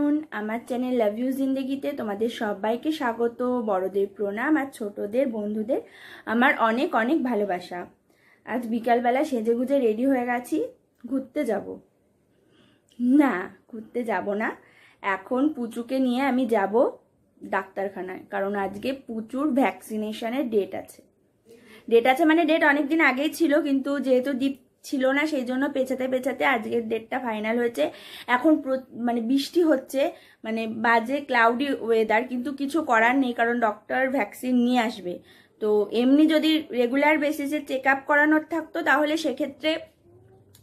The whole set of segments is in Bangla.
আফটারনুন আমার চ্যানেল লাভ ইউ জিন্দেগিতে তোমাদের সবাইকে স্বাগত বড়দের প্রণাম আর ছোটদের বন্ধুদের আমার অনেক অনেক ভালোবাসা আজ বিকালবেলা সেজে গুজে রেডি হয়ে গেছি ঘুরতে যাব না ঘুরতে যাব না এখন পুচুকে নিয়ে আমি যাব ডাক্তারখানায় কারণ আজকে পুচুর ভ্যাকসিনেশনের ডেট আছে ডেট আছে মানে ডেট অনেক দিন আগেই ছিল কিন্তু যেহেতু দীপ ছিল না সেই জন্য পেছাতে পেছাতে আজকের ডেটটা ফাইনাল হয়েছে এখন মানে বৃষ্টি হচ্ছে মানে বাজে ক্লাউডি ওয়েদার কিন্তু কিছু করার নেই কারণ ডক্টর ভ্যাকসিন নিয়ে আসবে তো এমনি যদি রেগুলার বেসিসে চেক আপ করানোর থাকতো তাহলে সেক্ষেত্রে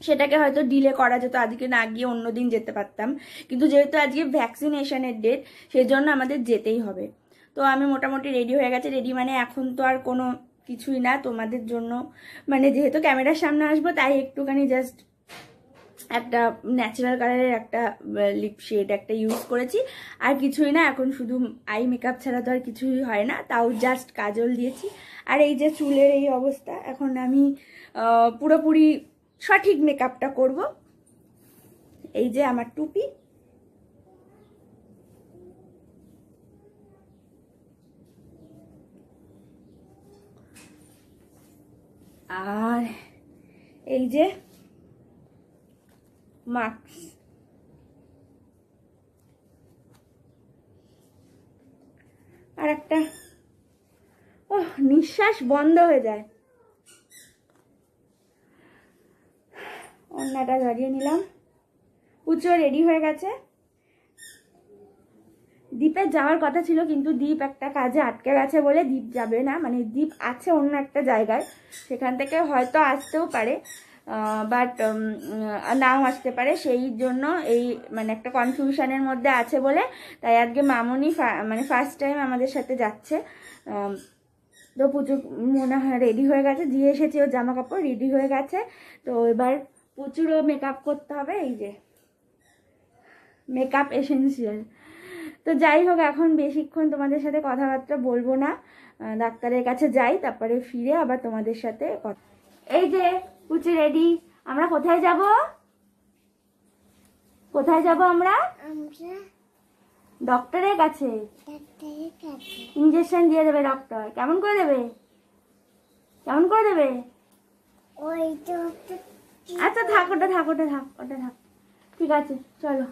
সেটাকে হয়তো ডিলে করা যেত আজকে না গিয়ে অন্যদিন যেতে পারতাম কিন্তু যেহেতু আজকে ভ্যাকসিনেশনের ডেট সেই জন্য আমাদের যেতেই হবে তো আমি মোটামুটি রেডি হয়ে গেছে রেডি মানে এখন তো আর কোনো কিছুই না তোমাদের জন্য মানে যেহেতু ক্যামেরার সামনে আসবো তাই একটুখানি জাস্ট একটা ন্যাচারাল কালারের একটা লিপ শেড একটা ইউজ করেছি আর কিছুই না এখন শুধু আই মেকআপ ছাড়া তো আর কিছুই হয় না তাও জাস্ট কাজল দিয়েছি আর এই যে চুলের এই অবস্থা এখন আমি পুরোপুরি সঠিক মেকআপটা করব এই যে আমার টুপি আর এই যে মাস্ক আর একটা ও নিঃশ্বাস বন্ধ হয়ে যায় অন্যটা জড়িয়ে নিলাম পুজো রেডি হয়ে গেছে দ্বীপের যাওয়ার কথা ছিল কিন্তু দ্বীপ একটা কাজে আটকে গেছে বলে দ্বীপ যাবে না মানে দ্বীপ আছে অন্য একটা জায়গায় সেখান থেকে হয়তো আসতেও পারে বাট নাও আসতে পারে সেই জন্য এই মানে একটা কনফিউশনের মধ্যে আছে বলে তাই আজকে মামনি মানে ফার্স্ট টাইম আমাদের সাথে যাচ্ছে তো পুজো মনে হয় রেডি হয়ে গেছে দিয়ে এসেছি ওর জামা কাপড় রেডি হয়ে গেছে তো এবার প্রচুরও মেকআপ করতে হবে এই যে মেকআপ এসেন্সিয়াল তো যাই হোক এখন বেশিক্ষণ তোমাদের সাথে কথাবার্তা বলবো না ডাক্তারের কাছে যাই তারপরে ফিরে আবার তোমাদের সাথে কথা এই যে কুচি রেডি আমরা কোথায় যাব কোথায় যাব আমরা ডক্টরের কাছে ইঞ্জেকশন দিয়ে দেবে ডক্টর কেমন করে দেবে কেমন করে দেবে আচ্ছা থাক ওটা থাক ওটা থাক ওটা থাক ঠিক আছে চলো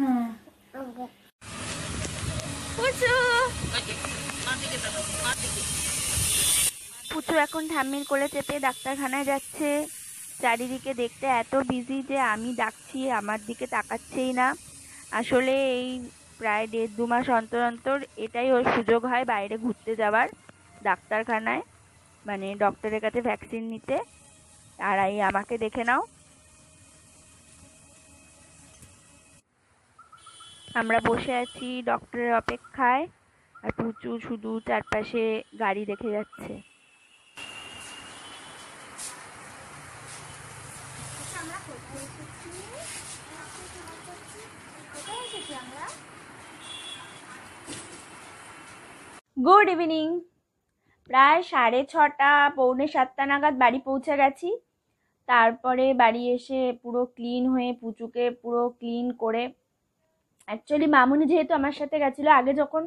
হ্যাঁ পুচু এখন ঠাম্মির কোলে চেপে ডাক্তারখানায় যাচ্ছে চারিদিকে দেখতে এত বিজি যে আমি ডাকছি আমার দিকে তাকাচ্ছেই না আসলে এই প্রায় দেড় দু মাস অন্তর অন্তর এটাই ওর সুযোগ হয় বাইরে ঘুরতে যাওয়ার ডাক্তারখানায় মানে ডক্টরের কাছে ভ্যাকসিন নিতে আর এই আমাকে দেখে নাও আমরা বসে আছি ডক্টরের অপেক্ষায় আর পুচু শুধু চারপাশে গাড়ি দেখে যাচ্ছে গুড ইভিনিং প্রায় সাড়ে ছটা পৌনে সাতটা নাগাদ বাড়ি পৌঁছে গেছি তারপরে বাড়ি এসে পুরো ক্লিন হয়ে পুচুকে পুরো ক্লিন করে অ্যাকচুয়ালি মামুনি যেহেতু আমার সাথে গেছিলো আগে যখন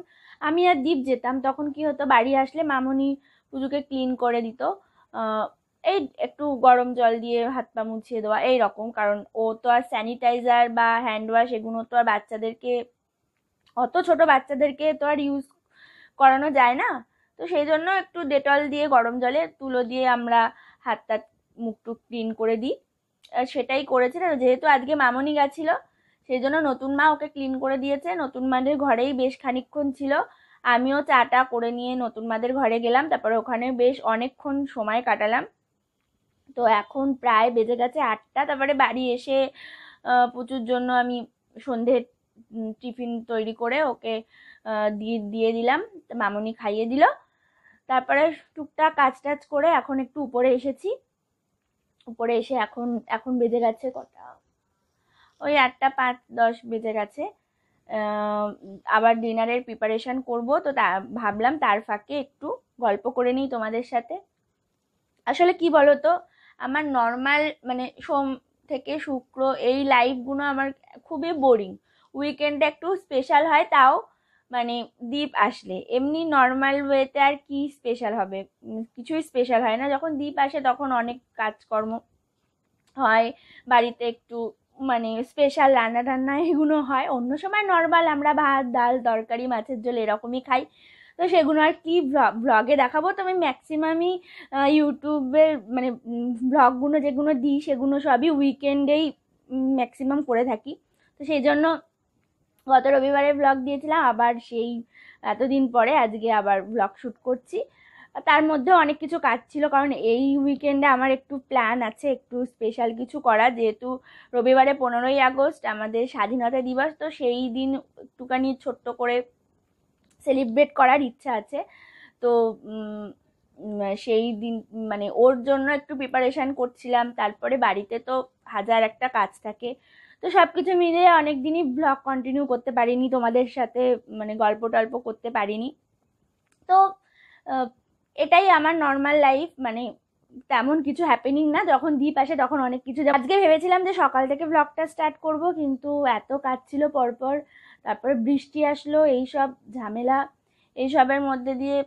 আমি আর দ্বীপ যেতাম তখন কি হতো বাড়ি আসলে মামুনি পুজোকে ক্লিন করে দিত এই একটু গরম জল দিয়ে হাত পা মুছিয়ে দেওয়া এই রকম কারণ ও তো আর স্যানিটাইজার বা হ্যান্ড ওয়াশ এগুলো তো আর বাচ্চাদেরকে অত ছোট বাচ্চাদেরকে তো আর ইউজ করানো যায় না তো সেই জন্য একটু ডেটল দিয়ে গরম জলে তুলো দিয়ে আমরা হাত টাত মুখ টুক ক্লিন করে দিই সেটাই করেছিলাম যেহেতু আজকে মামনি গেছিলো সেই জন্য নতুন মা ওকে ক্লিন করে দিয়েছে নতুন মাদের ঘরেই বেশ খানিক্ষণ ছিল আমিও চাটা করে নিয়ে নতুন মাদের ঘরে গেলাম তারপরে ওখানে বেশ অনেকক্ষণ সময় কাটালাম তো এখন প্রায় বেজে গেছে আটটা তারপরে বাড়ি এসে প্রচুর জন্য আমি সন্ধে টিফিন তৈরি করে ওকে দিয়ে দিয়ে দিলাম মামনি খাইয়ে দিল তারপরে টুকটাক কাজ টাজ করে এখন একটু উপরে এসেছি উপরে এসে এখন এখন বেজে গেছে কটা ওই আটটা পাঁচ দশ বেজে গেছে আবার ডিনারের প্রিপারেশান করব তো তা ভাবলাম তার ফাঁকে একটু গল্প করে নিই তোমাদের সাথে আসলে কি বলো তো আমার নর্মাল মানে সোম থেকে শুক্র এই লাইফগুলো আমার খুবই বোরিং উইকেন্ডে একটু স্পেশাল হয় তাও মানে দ্বীপ আসলে এমনি নর্মাল ওয়েতে আর কি স্পেশাল হবে কিছুই স্পেশাল হয় না যখন দ্বীপ আসে তখন অনেক কাজকর্ম হয় বাড়িতে একটু মানে স্পেশাল রান্না টান্না এগুলো হয় অন্য সময় নর্মাল আমরা ভাত ডাল তরকারি মাছের ঝোল এরকমই খাই তো সেগুলো আর কি ব্লগে দেখাবো তো আমি ম্যাক্সিমামই ইউটিউবের মানে ব্লগগুলো যেগুলো দিই সেগুলো সবই উইকেন্ডেই ম্যাক্সিমাম করে থাকি তো সেই জন্য গত রবিবারে ব্লগ দিয়েছিলাম আবার সেই এতদিন পরে আজকে আবার ব্লগ শ্যুট করছি তার মধ্যে অনেক কিছু কাজ ছিল কারণ এই উইকেন্ডে আমার একটু প্ল্যান আছে একটু স্পেশাল কিছু করা যেহেতু রবিবারে পনেরোই আগস্ট আমাদের স্বাধীনতা দিবস তো সেই দিন একটুখানি ছোট্ট করে সেলিব্রেট করার ইচ্ছা আছে তো সেই দিন মানে ওর জন্য একটু প্রিপারেশান করছিলাম তারপরে বাড়িতে তো হাজার একটা কাজ থাকে তো সব কিছু মিলিয়ে অনেক দিনই ব্লগ কন্টিনিউ করতে পারিনি তোমাদের সাথে মানে গল্প টল্প করতে পারিনি তো এটাই আমার নর্মাল লাইফ মানে তেমন কিছু হ্যাপেনিং না যখন দ্বীপ আসে তখন অনেক কিছু আজকে ভেবেছিলাম যে সকাল থেকে ব্লগটা স্টার্ট করব কিন্তু এত কাজ ছিল পরপর তারপরে বৃষ্টি আসলো এই সব ঝামেলা এইসবের মধ্যে দিয়ে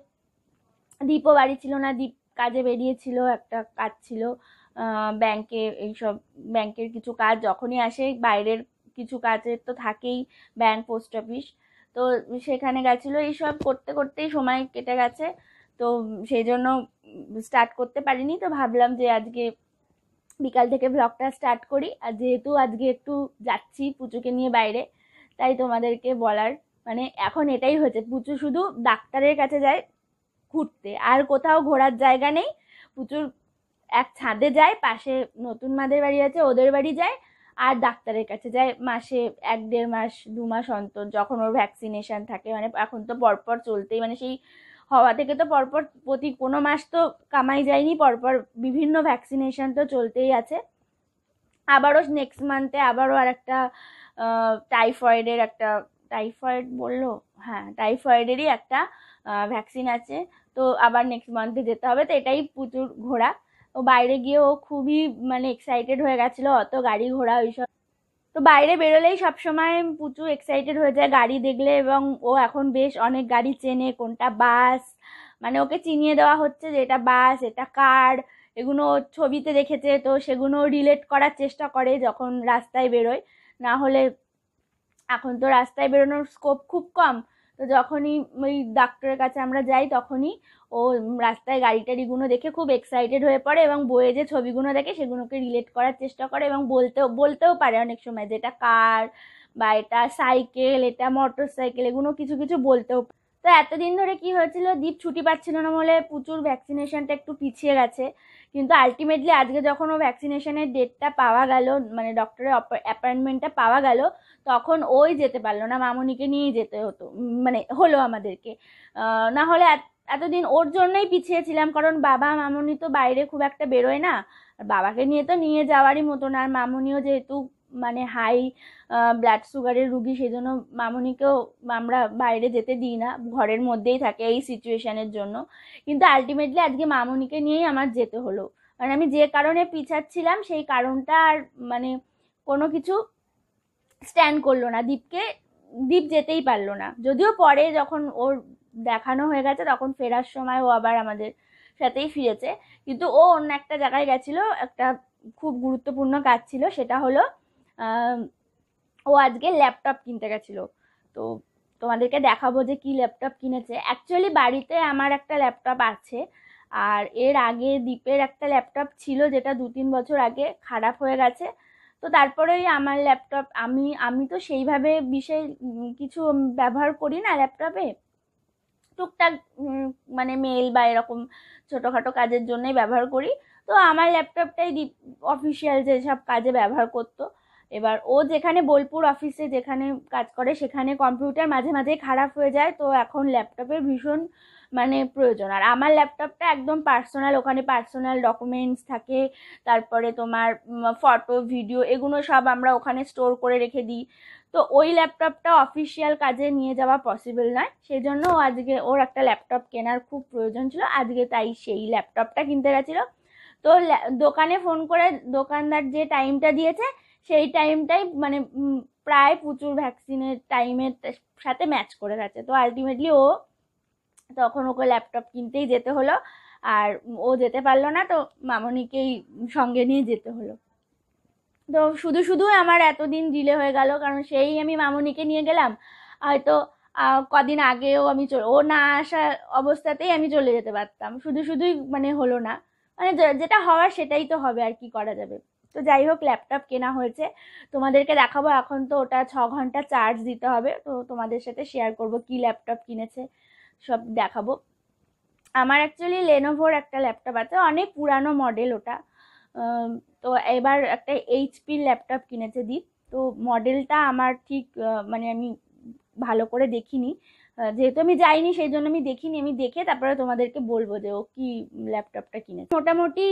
দ্বীপও বাড়ি ছিল না দ্বীপ কাজে বেরিয়েছিল একটা কাজ ছিল ব্যাংকে এইসব ব্যাংকের কিছু কাজ যখনই আসে বাইরের কিছু কাজের তো থাকেই ব্যাংক পোস্ট অফিস তো সেখানে গেছিলো এইসব করতে করতেই সময় কেটে গেছে তো সেই জন্য স্টার্ট করতে পারিনি তো ভাবলাম যে আজকে বিকাল থেকে ব্লগটা স্টার্ট করি আর যেহেতু আজকে একটু যাচ্ছি পুচুকে নিয়ে বাইরে তাই তোমাদেরকে বলার মানে এখন এটাই হয়েছে পুচু শুধু ডাক্তারের কাছে যায় ঘুরতে আর কোথাও ঘোরার জায়গা নেই পুচুর এক ছাদে যায় পাশে নতুন মাদের বাড়ি আছে ওদের বাড়ি যায় আর ডাক্তারের কাছে যায় মাসে এক দেড় মাস দু মাস অন্তর যখন ওর ভ্যাকসিনেশন থাকে মানে এখন তো পরপর চলতেই মানে সেই হওয়া থেকে তো পরপর প্রতি কোনো মাস তো কামাই যায়নি পরপর বিভিন্ন ভ্যাকসিনেশন তো চলতেই আছে আবারও নেক্সট মান্থে আবারও আর একটা টাইফয়েডের একটা টাইফয়েড বললো হ্যাঁ টাইফয়েডেরই একটা ভ্যাকসিন আছে তো আবার নেক্সট মান্থে যেতে হবে তো এটাই প্রচুর ঘোরা ও বাইরে গিয়ে ও খুবই মানে এক্সাইটেড হয়ে গেছিলো অত গাড়ি ঘোড়া ওইসব তো বাইরে বেরোলেই সবসময় পুচু এক্সাইটেড হয়ে যায় গাড়ি দেখলে এবং ও এখন বেশ অনেক গাড়ি চেনে কোনটা বাস মানে ওকে চিনিয়ে দেওয়া হচ্ছে যে এটা বাস এটা কার এগুলো ছবিতে দেখেছে তো সেগুলো রিলেট করার চেষ্টা করে যখন রাস্তায় বেরোয় না হলে এখন তো রাস্তায় বেরোনোর স্কোপ খুব কম তো যখনই ওই ডাক্তারের কাছে আমরা যাই তখনই ও রাস্তায় গাড়ি টাড়িগুলো দেখে খুব এক্সাইটেড হয়ে পড়ে এবং বইয়ে যে ছবিগুলো দেখে সেগুলোকে রিলেট করার চেষ্টা করে এবং বলতেও বলতেও পারে অনেক সময় যে এটা কার বা এটা সাইকেল এটা মোটর সাইকেল এগুলো কিছু কিছু বলতেও তো এতদিন ধরে কি হয়েছিল দীপ ছুটি পাচ্ছিল না বলে প্রচুর ভ্যাকসিনেশনটা একটু পিছিয়ে গেছে কিন্তু আলটিমেটলি আজকে যখন ও ভ্যাকসিনেশনের ডেটটা পাওয়া গেল মানে ডক্টরের অ্যাপয়েন্টমেন্টটা পাওয়া গেল তখন ওই যেতে পারলো না মামনিকে নিয়েই যেতে হতো মানে হলো আমাদেরকে না হলে এতদিন ওর জন্যই পিছিয়ে ছিলাম কারণ বাবা মামনি তো বাইরে খুব একটা বেরোয় না আর বাবাকে নিয়ে তো নিয়ে যাওয়ারই মতো না আর মামনিও যেহেতু মানে হাই ব্লাড সুগারের রুগী সেই জন্য মামনিকেও আমরা বাইরে যেতে দিই না ঘরের মধ্যেই থাকে এই সিচুয়েশানের জন্য কিন্তু আলটিমেটলি আজকে মামনিকে নিয়েই আমার যেতে হলো মানে আমি যে কারণে পিছাচ্ছিলাম সেই কারণটা আর মানে কোনো কিছু স্ট্যান্ড করলো না দীপকে দীপ যেতেই পারলো না যদিও পরে যখন ওর দেখানো হয়ে গেছে তখন ফেরার সময় ও আবার আমাদের সাথেই ফিরেছে কিন্তু ও অন্য একটা জায়গায় গেছিলো একটা খুব গুরুত্বপূর্ণ কাজ ছিল সেটা হলো ও আজকে ল্যাপটপ কিনতে গেছিলো তো তোমাদেরকে দেখাবো যে কি ল্যাপটপ কিনেছে অ্যাকচুয়ালি বাড়িতে আমার একটা ল্যাপটপ আছে আর এর আগে দ্বীপের একটা ল্যাপটপ ছিল যেটা দু তিন বছর আগে খারাপ হয়ে গেছে তো তারপরেই আমার ল্যাপটপ আমি আমি তো সেইভাবে বিষয়ে কিছু ব্যবহার করি না ল্যাপটপে টুকটাক মানে মেল বা এরকম ছোটোখাটো কাজের জন্যই ব্যবহার করি তো আমার ল্যাপটপটাই অফিসিয়াল যেসব কাজে ব্যবহার করতো এবার ও যেখানে বোলপুর অফিসে যেখানে কাজ করে সেখানে কম্পিউটার মাঝে মাঝে খারাপ হয়ে যায় তো এখন ল্যাপটপের ভীষণ মানে প্রয়োজন আর আমার ল্যাপটপটা একদম পার্সোনাল ওখানে পার্সোনাল ডকুমেন্টস থাকে তারপরে তোমার ফটো ভিডিও এগুলো সব আমরা ওখানে স্টোর করে রেখে দিই তো ওই ল্যাপটপটা অফিসিয়াল কাজে নিয়ে যাওয়া পসিবল নয় সেই জন্য আজকে ওর একটা ল্যাপটপ কেনার খুব প্রয়োজন ছিল আজকে তাই সেই ল্যাপটপটা কিনতে গেছিলো তো দোকানে ফোন করে দোকানদার যে টাইমটা দিয়েছে সেই টাইমটাই মানে প্রায় প্রচুর ভ্যাকসিনের টাইমের সাথে ম্যাচ করে গেছে তো আলটিমেটলি ও তখন ওকে ল্যাপটপ কিনতেই যেতে হলো আর ও যেতে পারলো না তো মামনিকেই সঙ্গে নিয়ে যেতে হলো তো শুধু শুধু আমার এতদিন ডিলে হয়ে গেল কারণ সেই আমি মামনিকে নিয়ে গেলাম হয়তো কদিন আগেও আমি ও না আসা অবস্থাতেই আমি চলে যেতে পারতাম শুধু শুধুই মানে হলো না মানে যেটা হওয়ার সেটাই তো হবে আর কি করা যাবে তো যাই হোক ল্যাপটপ কেনা হয়েছে তোমাদেরকে দেখাবো এখন তো ওটা ছ ঘন্টা চার্জ দিতে হবে তো তোমাদের সাথে শেয়ার করব কি ল্যাপটপ কিনেছে সব দেখাবো আমার অ্যাকচুয়ালি লেনোভোর একটা ল্যাপটপ আছে অনেক পুরানো মডেল ওটা তো এবার একটা এইচপির ল্যাপটপ কিনেছে দীপ তো মডেলটা আমার ঠিক মানে আমি ভালো করে দেখিনি যেহেতু আমি যাইনি সেই জন্য আমি দেখিনি আমি দেখে তারপরে তোমাদেরকে বলবো যে ও কি ল্যাপটপটা কিনে মোটামুটি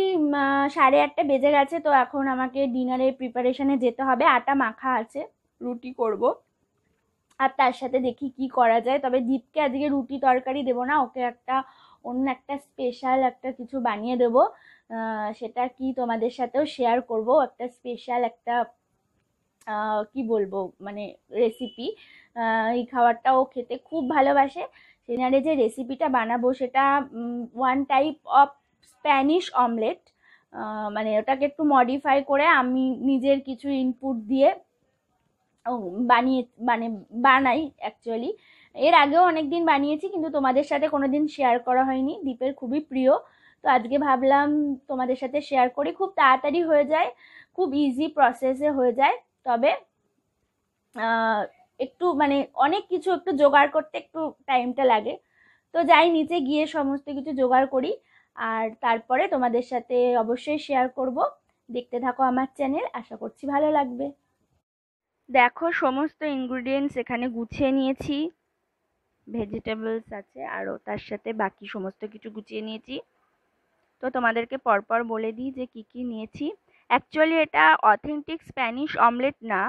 সাড়ে আটটা বেজে গেছে তো এখন আমাকে ডিনারের প্রিপারেশনে যেতে হবে আটা মাখা আছে রুটি করব আর তার সাথে দেখি কি করা যায় তবে দীপকে আজকে রুটি তরকারি দেবো না ওকে একটা অন্য একটা স্পেশাল একটা কিছু বানিয়ে দেবো সেটা কি তোমাদের সাথেও শেয়ার করব একটা স্পেশাল একটা কি বলবো মানে রেসিপি এই খাবারটা ও খেতে খুব ভালোবাসে সেনারে যে রেসিপিটা বানাবো সেটা one type of Spanish omelette মানে ওটাকে একটু মডিফাই করে আমি নিজের কিছু ইনপুট দিয়ে বানিয়ে মানে বানাই অ্যাকচুয়ালি এর আগেও অনেক দিন বানিয়েছি কিন্তু তোমাদের সাথে কোনো দিন শেয়ার করা হয়নি দ্বীপের খুবই প্রিয় তো আজকে ভাবলাম তোমাদের সাথে শেয়ার করি খুব তাড়াতাড়ি হয়ে যায় খুব ইজি প্রসেসে হয়ে যায় তবে একটু মানে অনেক কিছু একটু জোগাড় করতে একটু টাইমটা লাগে তো যাই নিচে গিয়ে সমস্ত কিছু জোগাড় করি আর তারপরে তোমাদের সাথে অবশ্যই শেয়ার করব দেখতে থাকো আমার চ্যানেল আশা করছি ভালো লাগবে দেখো সমস্ত ইনগ্রিডিয়েন্টস এখানে গুছিয়ে নিয়েছি ভেজিটেবলস আছে আরও তার সাথে বাকি সমস্ত কিছু গুছিয়ে নিয়েছি তো তোমাদেরকে পরপর বলে দিই যে কি কি নিয়েছি অ্যাকচুয়ালি এটা অথেন্টিক স্প্যানিশ অমলেট না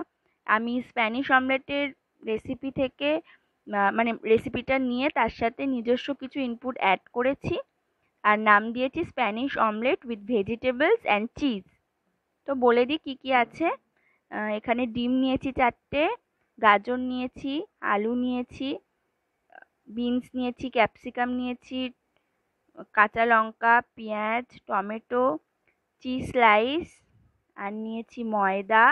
আমি স্প্যানিশ অমলেটের রেসিপি থেকে মানে রেসিপিটা নিয়ে তার সাথে নিজস্ব কিছু ইনপুট অ্যাড করেছি আর নাম দিয়েছি Spanish omelette with vegetables and cheese তো বলে দিই কী কী আছে এখানে ডিম নিয়েছি চারটে গাজর নিয়েছি আলু নিয়েছি বিনস নিয়েছি ক্যাপসিকাম নিয়েছি কাঁচা লঙ্কা পেঁয়াজ টমেটো চিজ স্লাইস আর নিয়েছি ময়দা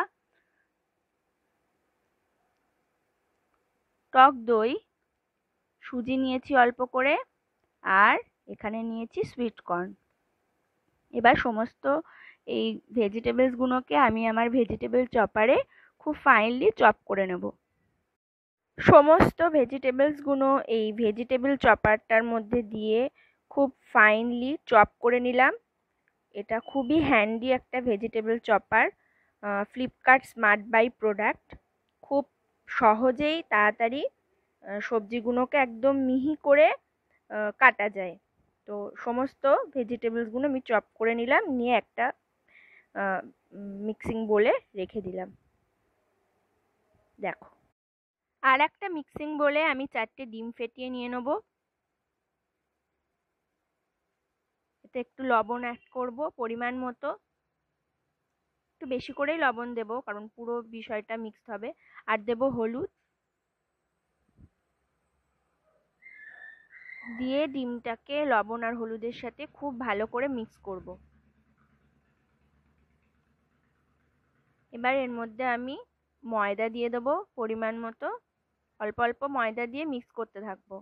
টক দই সুজি নিয়েছি অল্প করে আর এখানে নিয়েছি সুইট কর্ন এবার সমস্ত এই ভেজিটেবলসগুলোকে আমি আমার ভেজিটেবল চপারে খুব ফাইনলি চপ করে নেব সমস্ত ভেজিটেবলসগুলো এই ভেজিটেবল চপারটার মধ্যে দিয়ে খুব ফাইনলি চপ করে নিলাম এটা খুবই হ্যান্ডি একটা vegetable chopper Flipkart smart buy product সহজেই তাড়াতাড়ি সবজিগুলোকে একদম মিহি করে কাটা যায় তো সমস্ত ভেজিটেবলসগুলো আমি চপ করে নিলাম নিয়ে একটা মিক্সিং বলে রেখে দিলাম দেখো আর একটা মিক্সিং বলে আমি চারটে ডিম ফেটিয়ে নিয়ে নেব এতে একটু লবণ অ্যাড করব পরিমাণ মতো একটু বেশি করেই লবণ দেব কারণ পুরো বিষয়টা মিক্সড হবে আর দেব হলুদ দিয়ে ডিমটাকে লবণ আর হলুদের সাথে খুব ভালো করে মিক্স করব এবার এর মধ্যে আমি ময়দা দিয়ে দেবো পরিমাণ মতো অল্প অল্প ময়দা দিয়ে মিক্স করতে থাকবো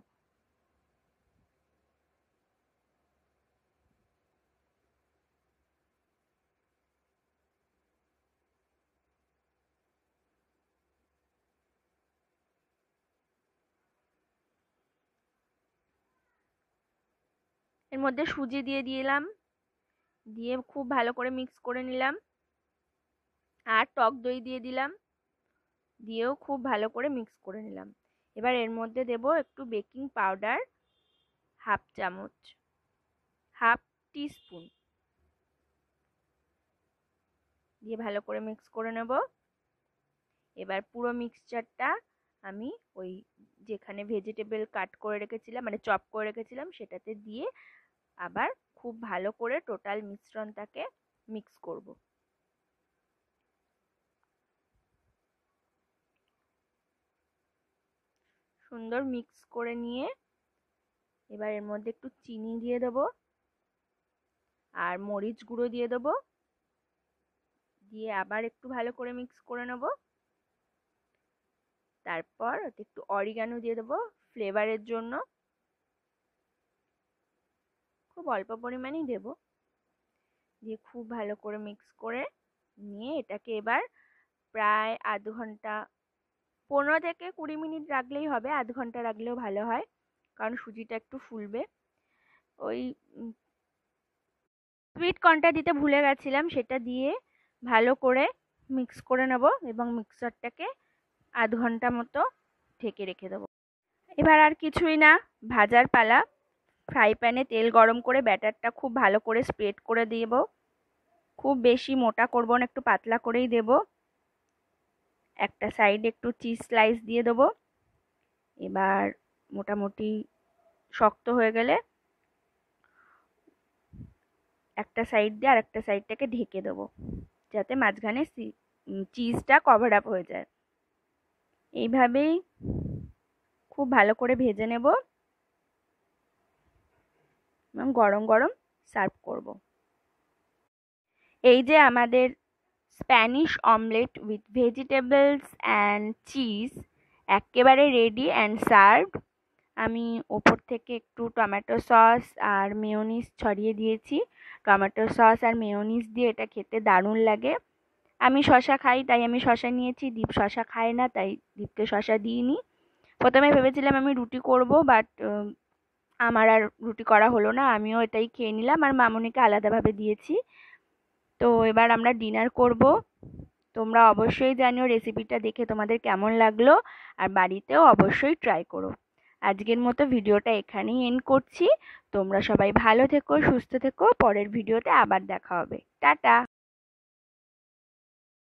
এর মধ্যে সুজি দিয়ে দিলাম দিয়ে খুব ভালো করে মিক্স করে নিলাম আর টক দই দিয়ে দিলাম দিয়েও খুব ভালো করে মিক্স করে নিলাম এবার এর মধ্যে দেব একটু বেকিং পাউডার হাফ চামচ হাফ টিস্পুন দিয়ে ভালো করে মিক্স করে নেব এবার পুরো মিক্সচারটা আমি ওই যেখানে ভেজিটেবল কাট করে রেখেছিলাম মানে চপ করে রেখেছিলাম সেটাতে দিয়ে আবার খুব ভালো করে টোটাল মিশ্রণটাকে মিক্স করব সুন্দর মিক্স করে নিয়ে এবার এর মধ্যে একটু চিনি দিয়ে দেব আর মরিচ গুঁড়ো দিয়ে দেব দিয়ে আবার একটু ভালো করে মিক্স করে নেব তারপর একটু অরিগানো দিয়ে দেবো ফ্লেভারের জন্য খুব অল্প পরিমাণেই দেব দিয়ে খুব ভালো করে মিক্স করে নিয়ে এটাকে এবার প্রায় আধ ঘন্টা পনেরো থেকে কুড়ি মিনিট রাখলেই হবে আধ ঘন্টা রাখলেও ভালো হয় কারণ সুজিটা একটু ফুলবে ওই সুইট কর্নটা দিতে ভুলে গেছিলাম সেটা দিয়ে ভালো করে মিক্স করে নেব এবং মিক্সারটাকে আধ ঘন্টা মতো ঢেকে রেখে দেবো এবার আর কিছুই না ভাজার পালা ফ্রাই প্যানে তেল গরম করে ব্যাটারটা খুব ভালো করে স্প্রেড করে দেব খুব বেশি মোটা করব না একটু পাতলা করেই দেব একটা সাইডে একটু চিজ স্লাইস দিয়ে দেবো এবার মোটামুটি শক্ত হয়ে গেলে একটা সাইড দিয়ে আর একটা সাইডটাকে ঢেকে দেবো যাতে মাঝখানে চিজটা কভার আপ হয়ে যায় এইভাবেই খুব ভালো করে ভেজে নেবো এবং গরম গরম সার্ভ করব এই যে আমাদের Spanish omelette with vegetables and cheese একেবারে রেডি অ্যান্ড সার্ভ আমি ওপর থেকে একটু টমেটো সস আর মেয়োনিস ছড়িয়ে দিয়েছি টমেটো সস আর মেয়োনিস দিয়ে এটা খেতে দারুণ লাগে আমি শশা খাই তাই আমি শশা নিয়েছি দীপ শশা খায় না তাই দীপকে শশা দিইনি প্রথমে ভেবেছিলাম আমি রুটি করব বাট আমার আর রুটি করা হলো না আমিও এটাই খেয়ে নিলাম আর মামনিকে আলাদাভাবে দিয়েছি তো এবার আমরা ডিনার করব তোমরা অবশ্যই জানিও রেসিপিটা দেখে তোমাদের কেমন লাগলো আর বাড়িতেও অবশ্যই ট্রাই করো আজকের মতো ভিডিওটা এখানেই এন্ড করছি তোমরা সবাই ভালো থেকো সুস্থ থেকো পরের ভিডিওতে আবার দেখা হবে টাটা